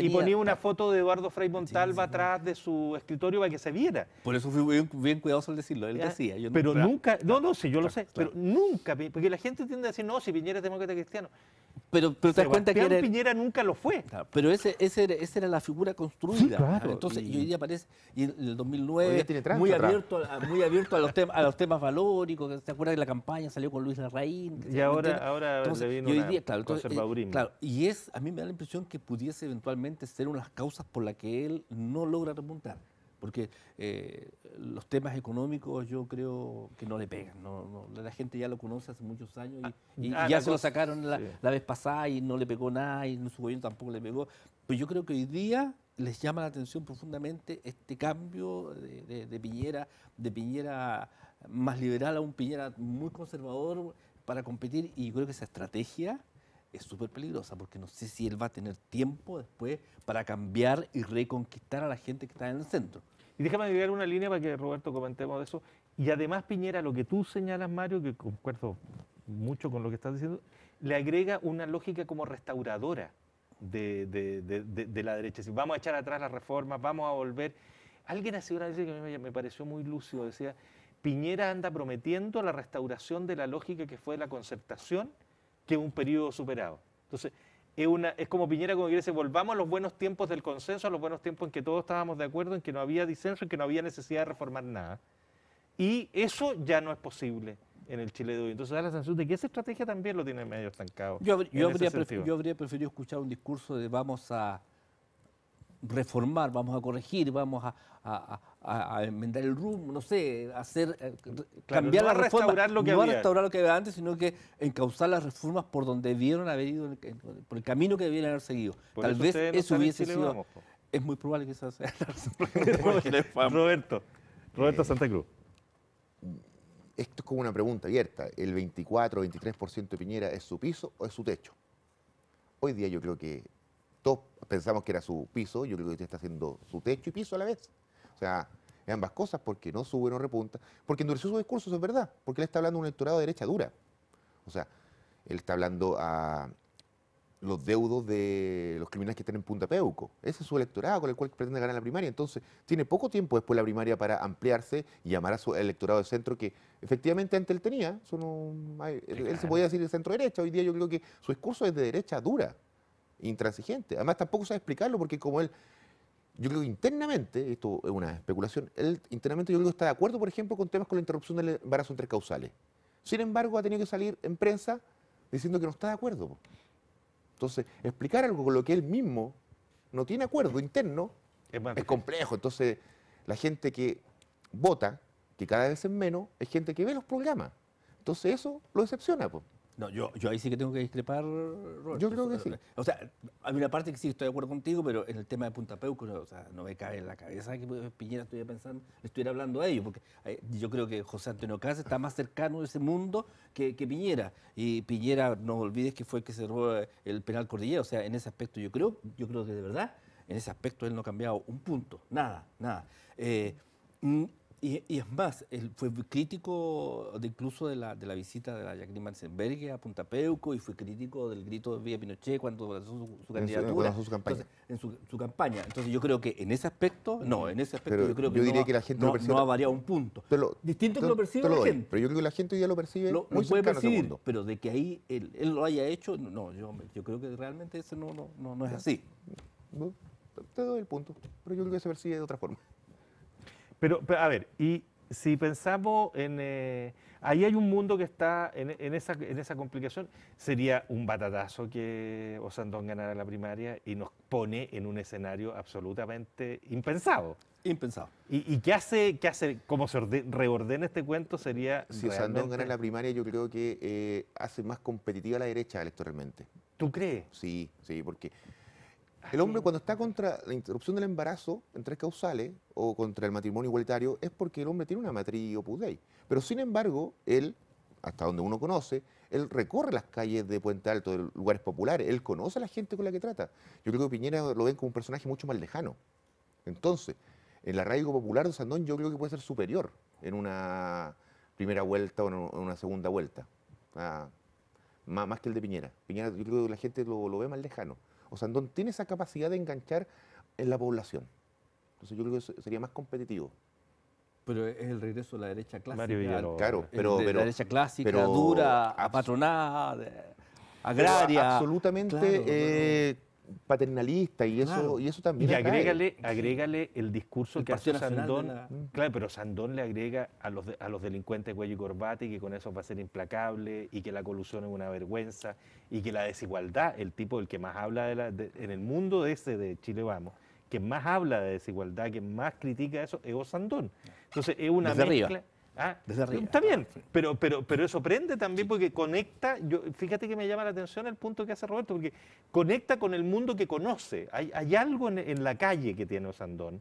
y, ponía, una foto de Eduardo Frei Montalva atrás de su escritorio para que se viera. Por eso fui bien, cuidadoso al decirlo, él decía. Yo pero nunca, no, no, sí, yo lo sé, pero nunca, porque la gente tiende a decir, no, si Piñera es demócrata cristiano. Pero, pero te das cuenta que era, Piñera nunca lo fue. Pero ese, ese era, esa era la figura construida. claro. Entonces, y, hoy día aparece, y en el 2009, muy abierto, a, muy abierto a los, temas a los temas valóricos. ¿Te acuerdas que la campaña salió con Luis Larraín? Y ahora, ahora entonces, le vino y hoy día, eh, claro, y es, a mí me da la impresión que pudiese eventualmente ser una de las causas por las que él no logra remontar porque eh, los temas económicos yo creo que no le pegan. la gente ya lo conoce hace muchos años y, ah, ah, ya se lo sacaron la, vez pasada y no le pegó nada y su gobierno tampoco le pegó. Pero yo creo que hoy día les llama la atención profundamente este cambio de, de Piñera, de Piñera más liberal a un Piñera muy conservador para competir y yo creo que esa estrategia es súper peligrosa porque no sé si él va a tener tiempo después para cambiar y reconquistar a la gente que está en el centro. Y déjame agregar una línea para que Roberto comentemos de eso. Y además, Piñera, lo que tú señalas, Mario, que concuerdo mucho con lo que estás diciendo, le agrega una lógica como restauradora de, la derecha. Si vamos a echar atrás las reformas, vamos a volver. Alguien hace una vez que a mí me pareció muy lúcido, decía, Piñera anda prometiendo la restauración de la lógica que fue la concertación, que un periodo superado. Entonces, es, una, es como Piñera como quiere decir, volvamos a los buenos tiempos del consenso, a los buenos tiempos en que todos estábamos de acuerdo, en que no había disenso, en que no había necesidad de reformar nada. Y eso ya no es posible en el Chile de hoy. Entonces da la sensación de que esa estrategia también lo tiene medio estancado. yo habría preferido escuchar un discurso de vamos a reformar, vamos a corregir, vamos a, enmendar el rumbo, no sé, hacer eh, cambiar la reforma, restaurar que no a restaurar lo que había antes, sino que encauzar las reformas por donde debieron haber ido, por el camino que debieron haber seguido. Tal vez eso hubiese sido. es muy probable que eso sea la Roberto, Roberto eh. Santa Cruz. Esto es como una pregunta abierta. ¿El 24 o 23% de Piñera es su piso o es su techo? Hoy día yo creo que todos pensamos que era su piso, yo creo que usted está haciendo su techo y piso a la vez. O sea, ambas cosas, porque no sube, no repunta, porque endureció su discurso, eso es verdad, porque él está hablando a un electorado de derecha dura. O sea, él está hablando a los deudos de los criminales que están en Punta Peuco. Ese es su electorado con el cual pretende ganar la primaria. Entonces, tiene poco tiempo después la primaria para ampliarse y llamar a su electorado de centro que efectivamente antes él tenía. él, se podía decir de centro derecha. Hoy día yo creo que su discurso es de derecha dura intransigente. Además, tampoco sabe explicarlo porque como él, yo creo internamente, esto es una especulación, él internamente yo creo que está de acuerdo, por ejemplo, con temas con la interrupción del embarazo entre causales. Sin embargo, ha tenido que salir en prensa diciendo que no está de acuerdo. Entonces, explicar algo con lo que él mismo no tiene acuerdo interno es, complejo. Entonces, la gente que vota, que cada vez es menos, es gente que ve los programas. Entonces, eso lo decepciona. pues. No, yo, yo ahí sí que tengo que discrepar, Robert. Yo creo que sí. O sea, hay una parte que sí estoy de acuerdo contigo, pero en el tema de Punta Peuco, o sea, no me cae en la cabeza que Piñera estuviera pensando, estuviera hablando a ellos, porque eh, yo creo que José Antonio Cáceres está más cercano a ese mundo que, Piñera. Y Piñera, no olvides que fue el que cerró eh, el penal cordillera, o sea, en ese aspecto yo creo, yo creo que de verdad, en ese aspecto él no ha cambiado un punto, nada, nada. Eh, mm, y, y, es más, él fue crítico de incluso de la, de la visita de la Jacqueline Mansenberg a Punta Peuco y fue crítico del grito de Villa Pinochet cuando lanzó su, candidatura. campaña. en su, campaña. Entonces yo creo que en ese aspecto, no, en ese aspecto yo creo que, yo diría no, que la gente no, ha variado un punto. Distinto que lo percibe la gente. Pero yo creo que la gente ya lo percibe lo, muy lo puede pero de que ahí él, lo haya hecho, no, yo, yo creo que realmente eso no, no, no, no es así. Te doy el punto, pero yo creo que se percibe de otra forma. Pero, a ver, y si pensamos en... Eh, ahí hay un mundo que está en, esa, complicación. Sería un batatazo que Osandón ganara la primaria y nos pone en un escenario absolutamente impensado. Impensado. ¿Y, qué hace, qué hace, cómo se reordena este cuento? Sería. Si Osandón gana la primaria, yo creo que eh, hace más competitiva la derecha electoralmente. ¿Tú crees? Sí, sí, porque el hombre cuando está contra la interrupción del embarazo en tres causales o contra el matrimonio igualitario es porque el hombre tiene una matriz opus dei. Pero sin embargo, él, hasta donde uno conoce, él recorre las calles de Puente Alto, de lugares populares, él conoce a la gente con la que trata. Yo creo que Piñera lo ven como un personaje mucho más lejano. Entonces, el arraigo popular de Sandón yo creo que puede ser superior en una primera vuelta o en una segunda vuelta, ah, más, que el de Piñera. Piñera yo creo que la gente lo, lo ve más lejano. O sea, ¿don tiene esa capacidad de enganchar en la población. Entonces yo creo que sería más competitivo. Pero es el regreso de la derecha clásica. claro, pero, pero, La derecha clásica, dura, apatronada, agraria. absolutamente eh, paternalista y eso, y eso también. Y agrégale, agrégale el discurso que hace Sandón. Mm. Claro, pero Sandón le agrega a los, a los delincuentes cuello y corbata que con eso va a ser implacable y que la colusión es una vergüenza y que la desigualdad, el tipo el que más habla de en el mundo ese de Chile Vamos, que más habla de desigualdad, que más critica eso, es Osandón. Entonces es una mezcla. Ah, Está bien, pero, pero, pero eso prende también porque conecta, yo, fíjate que me llama la atención el punto que hace Roberto, porque conecta con el mundo que conoce. Hay, algo en, la calle que tiene Osandón mm.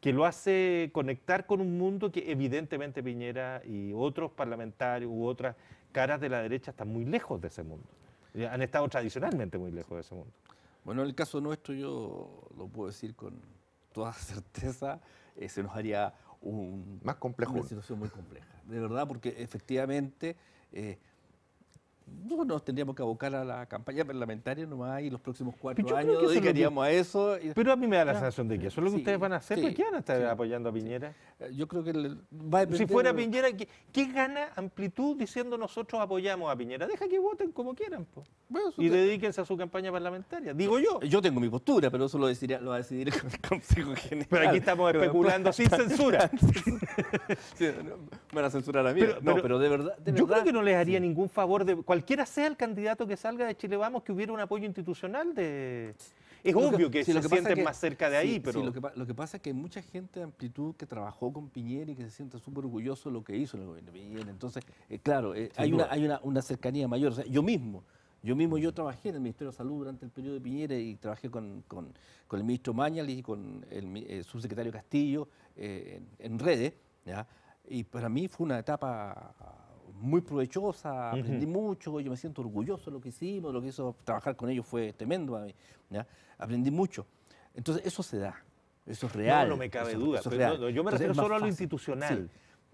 que lo hace conectar con un mundo que evidentemente Piñera y otros parlamentarios u otras caras de la derecha están muy lejos de ese mundo. Han estado tradicionalmente muy lejos de ese mundo. Bueno, en el caso nuestro yo lo puedo decir con toda certeza, eh, se nos haría más complejo. Una situación muy compleja, de verdad, porque efectivamente eh, no, nos tendríamos que abocar a la campaña parlamentaria nomás y los próximos cuatro años dedicaríamos a eso. Pero a mí me da la sensación de que eso es lo que ustedes van a hacer, sí, pues, van a estar apoyando a Piñera? Eh, yo creo que Si fuera Piñera, ¿qué, gana Amplitud diciendo nosotros apoyamos a Piñera? Deja que voten como quieran y dedíquense a su campaña parlamentaria, digo yo. Yo tengo mi postura, pero eso lo, decidiría lo va a decidir el Consejo General. Pero aquí estamos especulando sin censura. me van a censurar a mí. no, pero, de verdad, Yo creo que no les haría ningún favor de cualquiera sea el candidato que salga de Chile Vamos, que hubiera un apoyo institucional de... Es obvio que, se, sienten más cerca de ahí, pero... Sí, lo, que, pasa es que hay mucha gente de amplitud que trabajó con Piñera y que se siente súper orgulloso de lo que hizo el gobierno de Piñera. Entonces, eh, claro, eh, hay, una, hay una, cercanía mayor. yo mismo, yo mismo yo trabajé en el Ministerio de Salud durante el periodo de Piñera y trabajé con, el ministro Mañal y con el, eh, subsecretario Castillo en, en, redes. ¿ya? Y para mí fue una etapa muy provechosa, aprendí mucho, yo me siento orgulloso de lo que hicimos, lo que hizo trabajar con ellos fue tremendo, ¿ya? aprendí mucho. Entonces eso se da, eso es real. No, no me cabe duda, yo me refiero solo a lo institucional.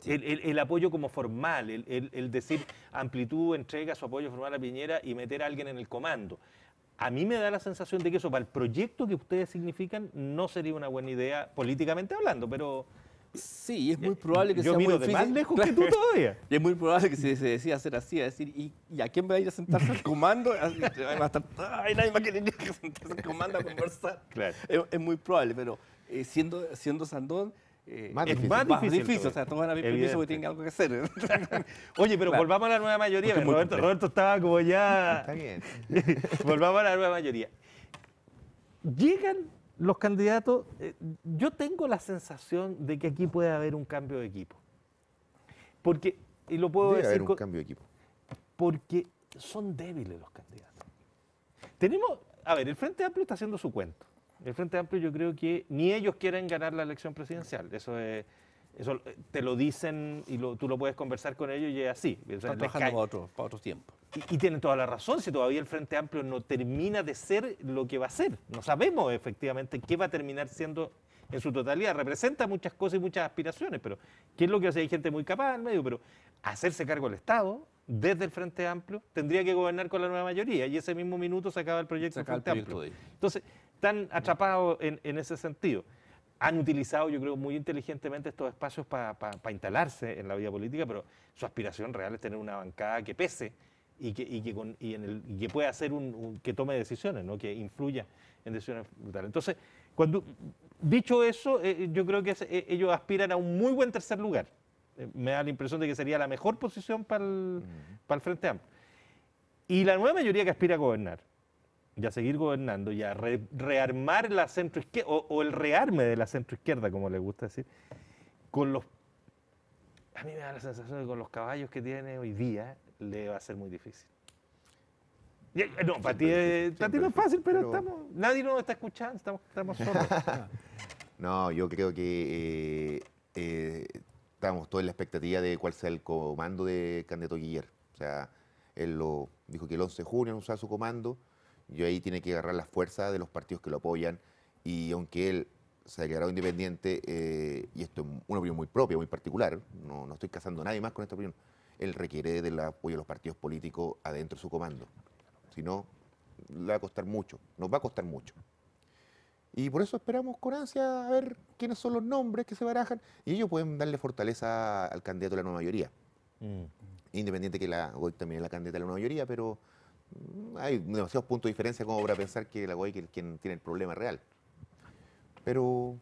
El, el, apoyo como formal, el, el, decir amplitud entrega su apoyo formal a Piñera y meter a alguien en el comando. A mí me da la sensación de que eso para el proyecto que ustedes significan no sería una buena idea políticamente hablando, pero, Sí, es eh, muy probable que sea miro de más que tú todavía. es muy probable que se decida hacer así, a decir, ¿y, y a quién va a ir a sentarse al comando? Hay ah, a estar, ay, nadie va a querer que sentarse al comando a conversar. Es, muy probable, pero eh, siendo, siendo Sandón, eh, es difícil, más difícil. o sea, todos van a permiso porque tienen algo que hacer. Oye, pero volvamos a la nueva mayoría. Roberto, Roberto, estaba como ya. Está bien. volvamos a la nueva mayoría. Llegan los candidatos, eh, yo tengo la sensación de que aquí puede haber un cambio de equipo. Porque, y lo puedo decir. Haber un cambio de equipo. Porque son débiles los candidatos. Tenemos, a ver, el Frente Amplio está haciendo su cuento. El Frente Amplio yo creo que ni ellos quieren ganar la elección presidencial. Eso es, Eso eh, te lo dicen y tú lo puedes conversar con ellos y es así. Están trabajando para otro, para otro tiempo. Y, tienen toda la razón, si todavía el Frente Amplio no termina de ser lo que va a ser. No sabemos efectivamente qué va a terminar siendo en su totalidad. Representa muchas cosas y muchas aspiraciones, pero ¿qué es lo que hace? Hay gente muy capaz en medio, pero hacerse cargo del Estado desde el Frente Amplio tendría que gobernar con la nueva mayoría y ese mismo minuto se acaba el proyecto del Frente Amplio. Entonces, están atrapados en, ese sentido han utilizado, yo creo, muy inteligentemente estos espacios para instalarse en la vida política, pero su aspiración real es tener una bancada que pese y que, y que, y en el, que pueda hacer un, que tome decisiones, ¿no? que influya en decisiones brutales. Entonces, cuando, dicho eso, eh, yo creo que eh, ellos aspiran a un muy buen tercer lugar. Eh, me da la impresión de que sería la mejor posición para el, el Frente Amplio. Y la nueva mayoría que aspira a gobernar, y a seguir gobernando, y a rearmar la centroizquierda, o, o el rearme de la centroizquierda, como le gusta decir, con los a mí me da la sensación de que con los caballos que tiene hoy día, le va a ser muy difícil. Eh, no, para ti, no es fácil, pero, estamos, nadie nos está escuchando, estamos, solos. no, yo creo que eh, eh, estamos todos en la expectativa de cuál sea el comando de Candeto Guillermo. O sea, él lo dijo que el 11 de junio usará su comando, y ahí tiene que agarrar la fuerza de los partidos que lo apoyan, y aunque él se ha declarado independiente, y esto es una opinión muy propia, muy particular, no, no estoy casando a nadie más con esta opinión, el requiere del apoyo de los partidos políticos adentro de su comando. Si no, le va a costar mucho, nos va a costar mucho. Y por eso esperamos con ansia a ver quiénes son los nombres que se barajan y ellos pueden darle fortaleza al candidato de la nueva mayoría. Mm. Independiente que la GOI también es la candidata de la nueva mayoría, pero mm, hay demasiados puntos de diferencia como para pensar que la GOI es quien tiene el problema real. Pero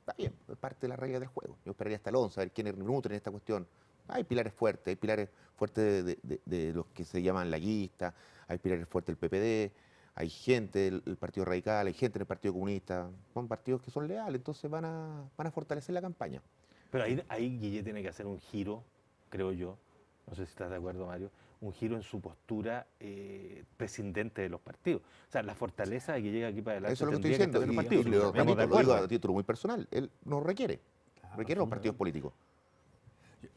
está bien, es parte de la regla del juego. Yo esperaría hasta el 11 a ver quién nutre en esta cuestión. Hay pilares fuertes, hay pilares fuertes de, los que se llaman laguistas, hay pilares fuertes del PPD, hay gente del, Partido Radical, hay gente del Partido Comunista. Son partidos que son leales, entonces van a, a fortalecer la campaña. Pero ahí, ahí Guille tiene que hacer un giro, creo yo, no sé si estás de acuerdo, Mario, un giro en su postura eh, prescindente presidente de los partidos. O sea, la fortaleza de que llega aquí para adelante. Eso es lo que estoy diciendo. y, lo, digo a título muy personal. Él no requiere. requiere los partidos políticos.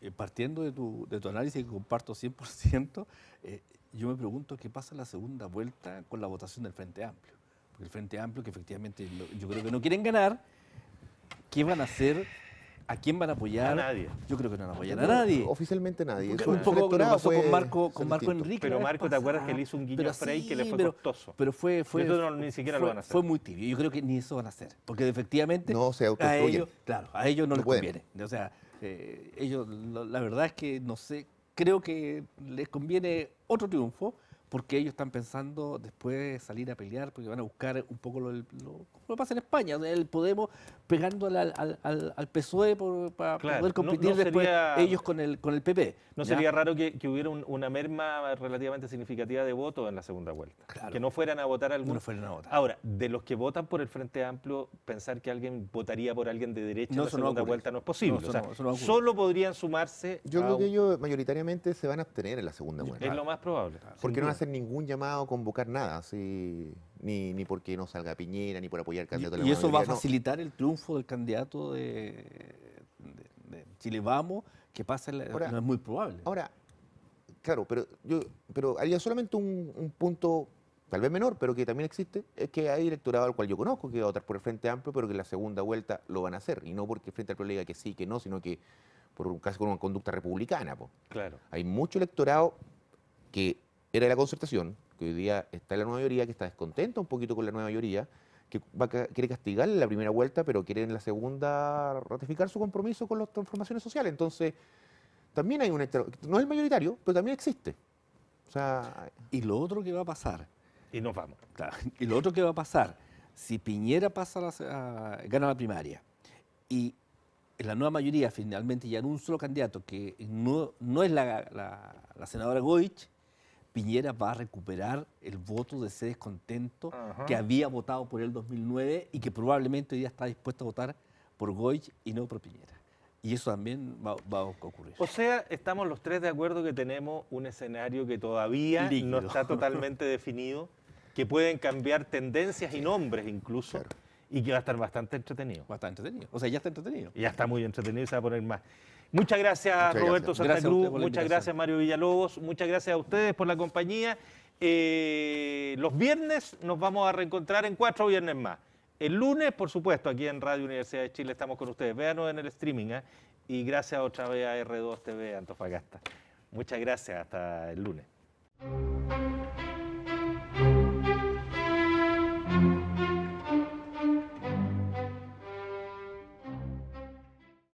Eh, partiendo de tu, de tu, análisis que comparto 100%, eh, yo me pregunto qué pasa en la segunda vuelta con la votación del Frente Amplio. Porque el Frente Amplio, que efectivamente yo creo que no quieren ganar, ¿qué van a hacer? ¿A quién van a apoyar? A nadie. Yo creo que no van a apoyar a nadie. Oficialmente nadie. un poco lo pasó con Marco, con Marco Enrique. Pero Marco, ¿te acuerdas que ah, le hizo un guiño a Frey que le fue pero, Pero fue... fue ni siquiera lo van a hacer. Fue muy tibio. Yo creo que ni eso van a hacer. Porque efectivamente... No se claro, a ellos no, les conviene. O sea, este, ellos, la, la verdad es que no sé, creo que les conviene otro triunfo porque ellos están pensando después salir a pelear, porque van a buscar un poco lo, que pasa en España, el Podemos pegando al, al, al, PSOE para poder competir después ellos con el, con el PP. ¿No sería raro que, hubiera una merma relativamente significativa de votos en la segunda vuelta? que no fueran a votar algunos. No a votar. Ahora, de los que votan por el Frente Amplio, pensar que alguien votaría por alguien de derecha en la segunda vuelta no es posible. solo podrían sumarse Yo creo que ellos mayoritariamente se van a abstener en la segunda vuelta. Es lo más probable. porque no hacer ningún llamado, a convocar nada, ni, porque no salga Piñera, ni por apoyar al candidato. ¿Y, de y eso va a facilitar el triunfo del candidato de, Chile Vamos, que pasa, la, no es muy probable. Ahora, claro, pero yo pero solamente un, punto, tal vez menor, pero que también existe, es que hay electorado al cual yo conozco que va a votar por el Frente Amplio, pero que en la segunda vuelta lo van a hacer, y no porque el Frente Amplio le diga que sí, que no, sino que por un con una conducta republicana. Claro. Hay mucho electorado que era la concertación, que hoy día está en la nueva mayoría, que está descontenta un poquito con la nueva mayoría, que quiere castigar en la primera vuelta, pero quiere en la segunda ratificar su compromiso con las transformaciones sociales. Entonces, también hay un... No es el mayoritario, pero también existe. O sea... Y lo otro que va a pasar... Y nos vamos. y lo otro que va a pasar, si Piñera pasa gana la primaria y la nueva mayoría finalmente ya en un solo candidato, que no, no es la, la, la senadora Goich, Piñera va a recuperar el voto de ese descontento que había votado por él en 2009 y que probablemente hoy día está dispuesto a votar por Goy y no por Piñera. Y eso también va, a ocurrir. O sea, estamos los tres de acuerdo que tenemos un escenario que todavía no está totalmente definido, que pueden cambiar tendencias y nombres incluso. Y que va a estar bastante entretenido. Bastante entretenido. O sea, ya está entretenido. ya está muy entretenido y se va a poner más. Muchas gracias, Roberto Santa Cruz, muchas gracias Mario Villalobos, muchas gracias a ustedes por la compañía. Eh, los viernes nos vamos a reencontrar en cuatro viernes más. El lunes, por supuesto, aquí en Radio Universidad de Chile estamos con ustedes. Véanos en el streaming ¿eh? y gracias otra vez a R2 TV Antofagasta. Muchas gracias, hasta el lunes.